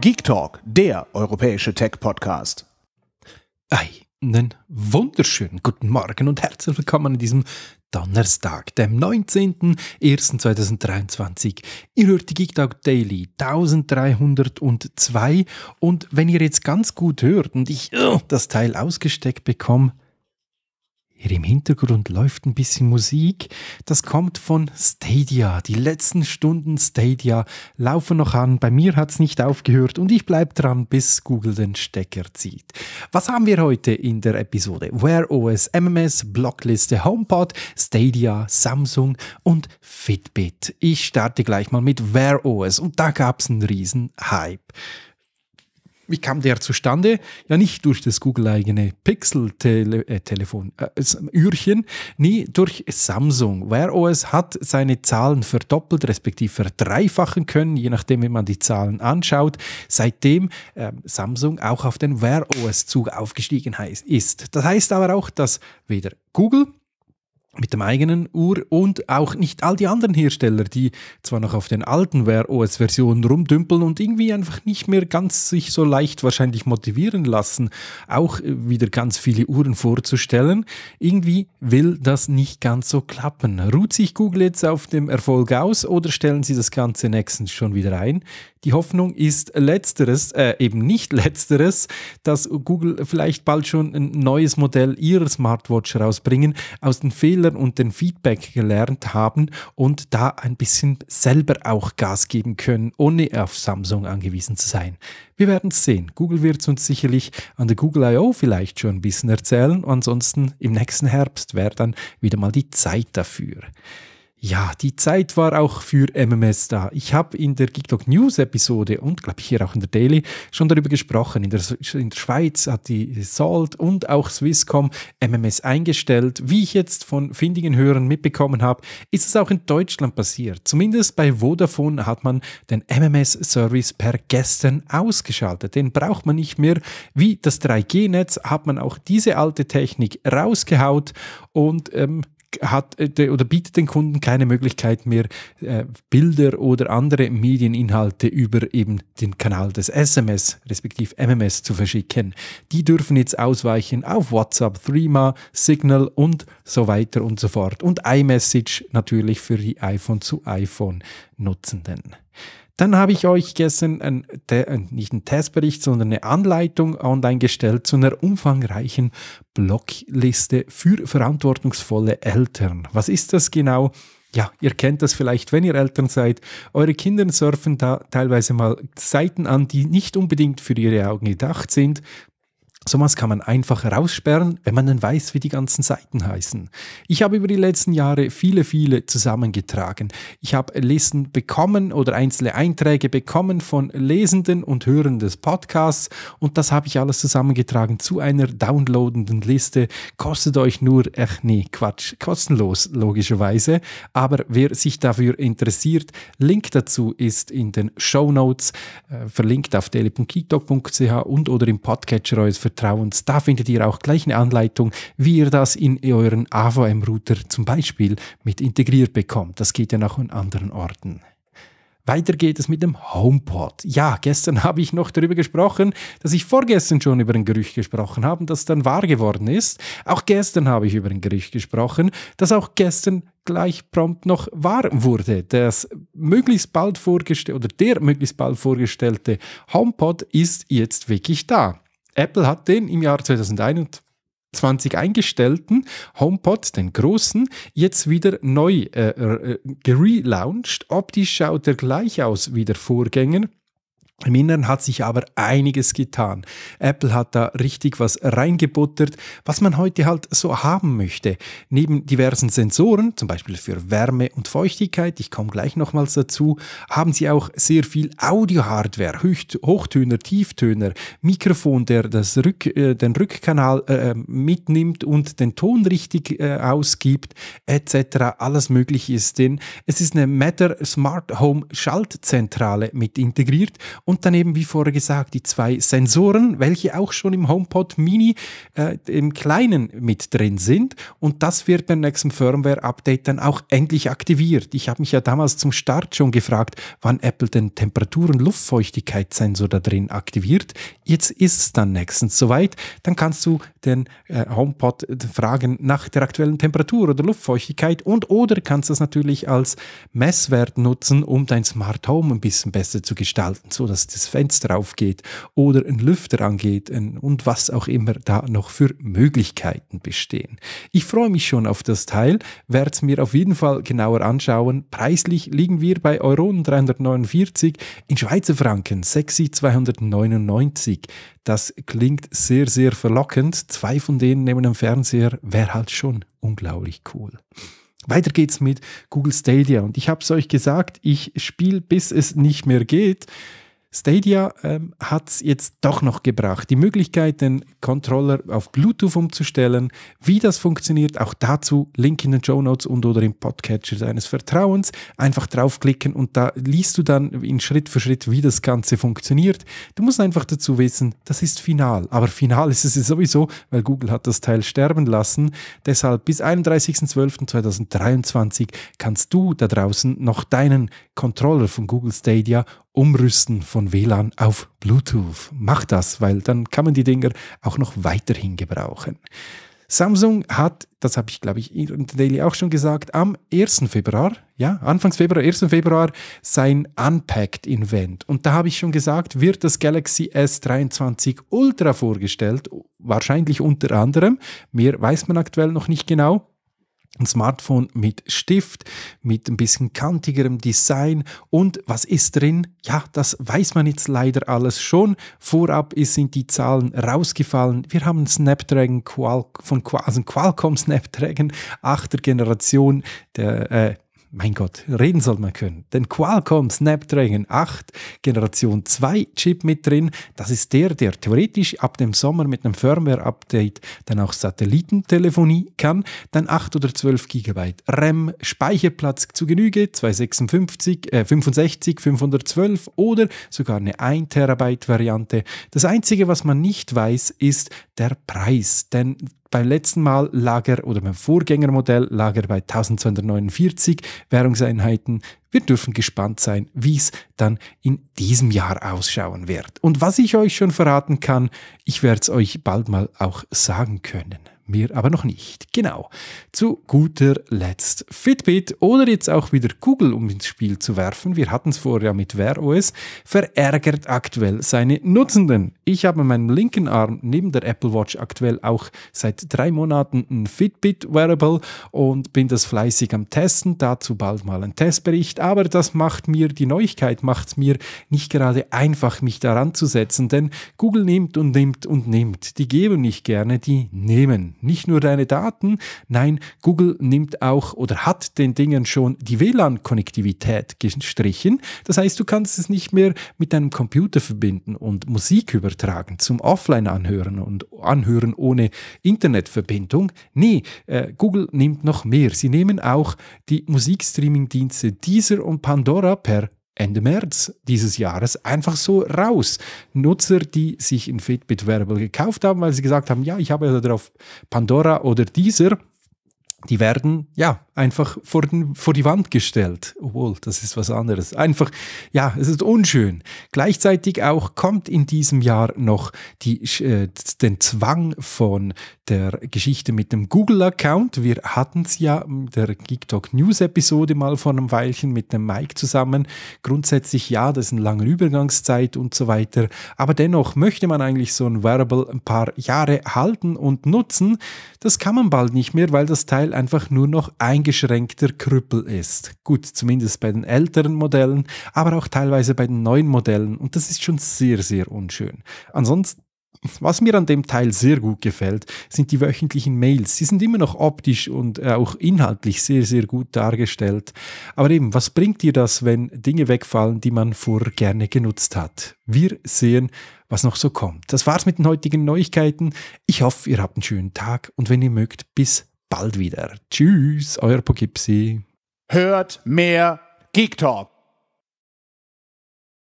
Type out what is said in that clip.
Geek Talk, der europäische Tech-Podcast. Einen wunderschönen guten Morgen und herzlich willkommen an diesem Donnerstag, dem 19.01.2023. Ihr hört die Geek Talk Daily 1302 und wenn ihr jetzt ganz gut hört und ich äh, das Teil ausgesteckt bekomme, hier im Hintergrund läuft ein bisschen Musik. Das kommt von Stadia. Die letzten Stunden Stadia laufen noch an. Bei mir hat es nicht aufgehört und ich bleibe dran, bis Google den Stecker zieht. Was haben wir heute in der Episode? Wear OS, MMS, Blockliste, HomePod, Stadia, Samsung und Fitbit. Ich starte gleich mal mit Wear OS und da gab es einen riesen Hype. Wie kam der zustande? Ja, nicht durch das Google-eigene Pixel-Telefon, äh, Öhrchen, äh, nie durch Samsung. Wear OS hat seine Zahlen verdoppelt, respektive verdreifachen können, je nachdem, wie man die Zahlen anschaut, seitdem äh, Samsung auch auf den Wear OS-Zug aufgestiegen ist. Das heißt aber auch, dass weder Google mit dem eigenen Uhr und auch nicht all die anderen Hersteller, die zwar noch auf den alten Wear OS Versionen rumdümpeln und irgendwie einfach nicht mehr ganz sich so leicht wahrscheinlich motivieren lassen, auch äh, wieder ganz viele Uhren vorzustellen. Irgendwie will das nicht ganz so klappen. Ruht sich Google jetzt auf dem Erfolg aus oder stellen sie das ganze nächstens schon wieder ein? Die Hoffnung ist letzteres, äh, eben nicht letzteres, dass Google vielleicht bald schon ein neues Modell ihrer Smartwatch rausbringen, aus den Fehlern und dem Feedback gelernt haben und da ein bisschen selber auch Gas geben können, ohne auf Samsung angewiesen zu sein. Wir werden es sehen. Google wird es uns sicherlich an der Google I.O. vielleicht schon ein bisschen erzählen. Ansonsten im nächsten Herbst wäre dann wieder mal die Zeit dafür. Ja, die Zeit war auch für MMS da. Ich habe in der GeekTalk News Episode und glaube ich hier auch in der Daily schon darüber gesprochen. In der, in der Schweiz hat die Salt und auch Swisscom MMS eingestellt. Wie ich jetzt von findigen Hörern mitbekommen habe, ist es auch in Deutschland passiert. Zumindest bei Vodafone hat man den MMS-Service per gestern ausgeschaltet. Den braucht man nicht mehr. Wie das 3G-Netz hat man auch diese alte Technik rausgehaut und ähm, hat äh, oder bietet den Kunden keine Möglichkeit mehr, äh, Bilder oder andere Medieninhalte über eben den Kanal des SMS respektive MMS zu verschicken. Die dürfen jetzt ausweichen auf WhatsApp, Threema, Signal und so weiter und so fort. Und iMessage natürlich für die iPhone zu iPhone Nutzenden. Dann habe ich euch gestern ein, äh, nicht einen Testbericht, sondern eine Anleitung online gestellt zu einer umfangreichen Blogliste für verantwortungsvolle Eltern. Was ist das genau? Ja, ihr kennt das vielleicht, wenn ihr Eltern seid. Eure Kinder surfen da teilweise mal Seiten an, die nicht unbedingt für ihre Augen gedacht sind. Sowas kann man einfach raussperren, wenn man dann weiß, wie die ganzen Seiten heißen. Ich habe über die letzten Jahre viele, viele zusammengetragen. Ich habe Listen bekommen oder einzelne Einträge bekommen von Lesenden und Hörern des Podcasts und das habe ich alles zusammengetragen zu einer downloadenden Liste. Kostet euch nur, ach nee, Quatsch, kostenlos logischerweise. Aber wer sich dafür interessiert, Link dazu ist in den Show Notes, äh, verlinkt auf tele.kitok.ch und oder im Podcatcher eures Vertrauens. Da findet ihr auch gleich eine Anleitung, wie ihr das in euren AVM-Router zum Beispiel mit integriert bekommt. Das geht ja noch an anderen Orten. Weiter geht es mit dem HomePod. Ja, gestern habe ich noch darüber gesprochen, dass ich vorgestern schon über ein Gerücht gesprochen habe, das dann wahr geworden ist. Auch gestern habe ich über ein Gerücht gesprochen, das auch gestern gleich prompt noch wahr wurde. Das möglichst bald vorgestellte oder der möglichst bald vorgestellte HomePod ist jetzt wirklich da. Apple hat den im Jahr 2021 eingestellten HomePod, den großen, jetzt wieder neu äh, äh, gelauncht. Optisch schaut er gleich aus wie der Vorgänger. Im Inneren hat sich aber einiges getan. Apple hat da richtig was reingebuttert, was man heute halt so haben möchte. Neben diversen Sensoren, zum Beispiel für Wärme und Feuchtigkeit, ich komme gleich nochmals dazu, haben sie auch sehr viel Audio-Hardware, Hochtöner, Tieftöner, Mikrofon, der das Rück, äh, den Rückkanal äh, äh mitnimmt und den Ton richtig äh, ausgibt, etc. Alles möglich ist denn es ist eine Matter Smart Home Schaltzentrale mit integriert und daneben, wie vorher gesagt, die zwei Sensoren, welche auch schon im HomePod Mini äh, im Kleinen mit drin sind. Und das wird beim nächsten Firmware-Update dann auch endlich aktiviert. Ich habe mich ja damals zum Start schon gefragt, wann Apple den Temperaturen- Luftfeuchtigkeitssensor da drin aktiviert. Jetzt ist es dann nächstens soweit. Dann kannst du den äh, HomePod äh, fragen nach der aktuellen Temperatur oder Luftfeuchtigkeit und oder kannst das natürlich als Messwert nutzen, um dein Smart Home ein bisschen besser zu gestalten, so dass das Fenster aufgeht oder ein Lüfter angeht und was auch immer da noch für Möglichkeiten bestehen. Ich freue mich schon auf das Teil, werde es mir auf jeden Fall genauer anschauen. Preislich liegen wir bei Euro 349, in Schweizer Franken sexy 299. Das klingt sehr, sehr verlockend. Zwei von denen neben dem Fernseher wäre halt schon unglaublich cool. Weiter geht's mit Google Stadia und ich habe es euch gesagt, ich spiele bis es nicht mehr geht. Stadia ähm, hat es jetzt doch noch gebracht. Die Möglichkeit, den Controller auf Bluetooth umzustellen. Wie das funktioniert, auch dazu Link in den Show Notes und oder im Podcatcher deines Vertrauens. Einfach draufklicken und da liest du dann in Schritt für Schritt, wie das Ganze funktioniert. Du musst einfach dazu wissen, das ist final. Aber final ist es sowieso, weil Google hat das Teil sterben lassen. Deshalb bis 31.12.2023 kannst du da draußen noch deinen Controller von Google Stadia umrüsten von WLAN auf Bluetooth. Mach das, weil dann kann man die Dinger auch noch weiterhin gebrauchen. Samsung hat, das habe ich glaube ich in der Daily auch schon gesagt, am 1. Februar, ja, Anfangs Februar, 1. Februar, sein unpacked Invent. Und da habe ich schon gesagt, wird das Galaxy S23 Ultra vorgestellt, wahrscheinlich unter anderem, mehr weiß man aktuell noch nicht genau ein Smartphone mit Stift, mit ein bisschen kantigerem Design und was ist drin? Ja, das weiß man jetzt leider alles schon. Vorab sind die Zahlen rausgefallen. Wir haben Snapdragon Qual von Qual also Qualcomm Snapdragon 8. Generation, der äh, mein Gott, reden soll man können. Den Qualcomm Snapdragon 8 Generation 2 Chip mit drin. Das ist der, der theoretisch ab dem Sommer mit einem Firmware-Update dann auch Satellitentelefonie kann. Dann 8 oder 12 GB RAM, Speicherplatz zu Genüge, 256, äh, 65, 512 oder sogar eine 1 Terabyte Variante. Das Einzige, was man nicht weiß, ist der Preis. Denn beim letzten Mal lag er oder beim Vorgängermodell lag er bei 1249 Währungseinheiten. Wir dürfen gespannt sein, wie es dann in diesem Jahr ausschauen wird. Und was ich euch schon verraten kann, ich werde es euch bald mal auch sagen können mir aber noch nicht. Genau. Zu guter Letzt Fitbit oder jetzt auch wieder Google, um ins Spiel zu werfen. Wir hatten es vorher ja mit Wear OS, verärgert aktuell seine Nutzenden. Ich habe an meinem linken Arm neben der Apple Watch aktuell auch seit drei Monaten ein Fitbit Wearable und bin das fleißig am Testen. Dazu bald mal ein Testbericht. Aber das macht mir, die Neuigkeit macht es mir nicht gerade einfach, mich daran zu setzen, denn Google nimmt und nimmt und nimmt. Die geben nicht gerne, die nehmen nicht nur deine Daten, nein, Google nimmt auch oder hat den Dingen schon die WLAN-Konnektivität gestrichen. Das heißt, du kannst es nicht mehr mit deinem Computer verbinden und Musik übertragen zum Offline-Anhören und Anhören ohne Internetverbindung. Nee, äh, Google nimmt noch mehr. Sie nehmen auch die Musikstreaming-Dienste Deezer und Pandora per Ende März dieses Jahres einfach so raus. Nutzer, die sich in Fitbit Wearable gekauft haben, weil sie gesagt haben, ja, ich habe ja darauf Pandora oder dieser, die werden ja einfach vor, den, vor die Wand gestellt. Obwohl, oh, das ist was anderes. Einfach, ja, es ist unschön. Gleichzeitig auch kommt in diesem Jahr noch die, äh, den Zwang von der Geschichte mit dem Google-Account. Wir hatten es ja in der GeekTalk News-Episode mal vor einem Weilchen mit dem Mike zusammen. Grundsätzlich ja, das ist eine lange Übergangszeit und so weiter. Aber dennoch möchte man eigentlich so ein Wearable ein paar Jahre halten und nutzen. Das kann man bald nicht mehr, weil das Teil einfach nur noch ein eingeschränkter Krüppel ist. Gut, zumindest bei den älteren Modellen, aber auch teilweise bei den neuen Modellen und das ist schon sehr, sehr unschön. Ansonsten was mir an dem Teil sehr gut gefällt, sind die wöchentlichen Mails. Sie sind immer noch optisch und äh, auch inhaltlich sehr, sehr gut dargestellt. Aber eben, was bringt dir das, wenn Dinge wegfallen, die man vorher gerne genutzt hat? Wir sehen, was noch so kommt. Das war's mit den heutigen Neuigkeiten. Ich hoffe, ihr habt einen schönen Tag und wenn ihr mögt, bis bald wieder. Tschüss, euer Pogipsi. Hört mehr Geek Talk.